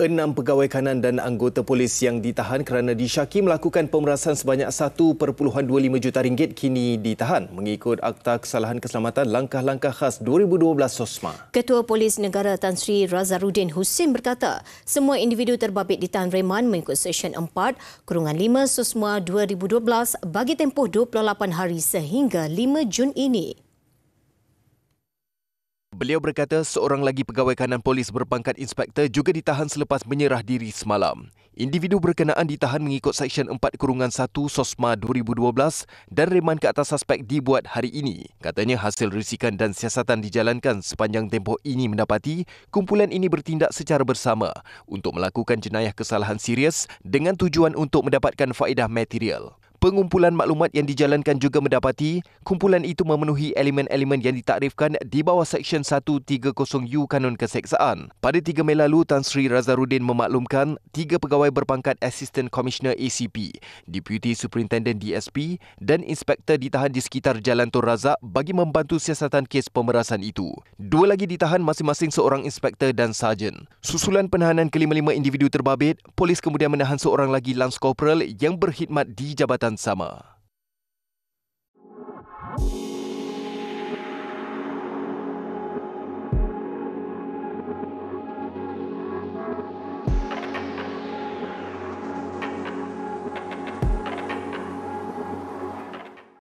Enam pegawai kanan dan anggota polis yang ditahan kerana disyaki melakukan pemerasan sebanyak 1.25 juta ringgit kini ditahan mengikut Akta Kesalahan Keselamatan Langkah-Langkah Khas 2012 SOSMA. Ketua Polis Negara Tan Sri Razarudin Hussein berkata, semua individu terbabit ditahan reman mengikut Seksyen 4, Kurungan 5 SOSMA 2012 bagi tempoh 28 hari sehingga 5 Jun ini. Beliau berkata seorang lagi pegawai kanan polis berpangkat inspektor juga ditahan selepas menyerah diri semalam. Individu berkenaan ditahan mengikut Seksyen 4 Kurungan 1 SOSMA 2012 dan reman ke atas suspek dibuat hari ini. Katanya hasil risikan dan siasatan dijalankan sepanjang tempoh ini mendapati kumpulan ini bertindak secara bersama untuk melakukan jenayah kesalahan serius dengan tujuan untuk mendapatkan faedah material. Pengumpulan maklumat yang dijalankan juga mendapati kumpulan itu memenuhi elemen-elemen yang ditakrifkan di bawah Seksyen 130U Kanun Keseksaan. Pada 3 Mei lalu, Tan Sri Razarudin memaklumkan tiga pegawai berpangkat Assistant Commissioner ACP, Deputy Superintendent DSP dan Inspektor ditahan di sekitar Jalan Tun Razak bagi membantu siasatan kes pemerasan itu. Dua lagi ditahan masing-masing seorang inspektor dan sarjan. Susulan penahanan kelima-lima individu terbabit, polis kemudian menahan seorang lagi Lance Corporal yang berkhidmat di Jabatan dan sama.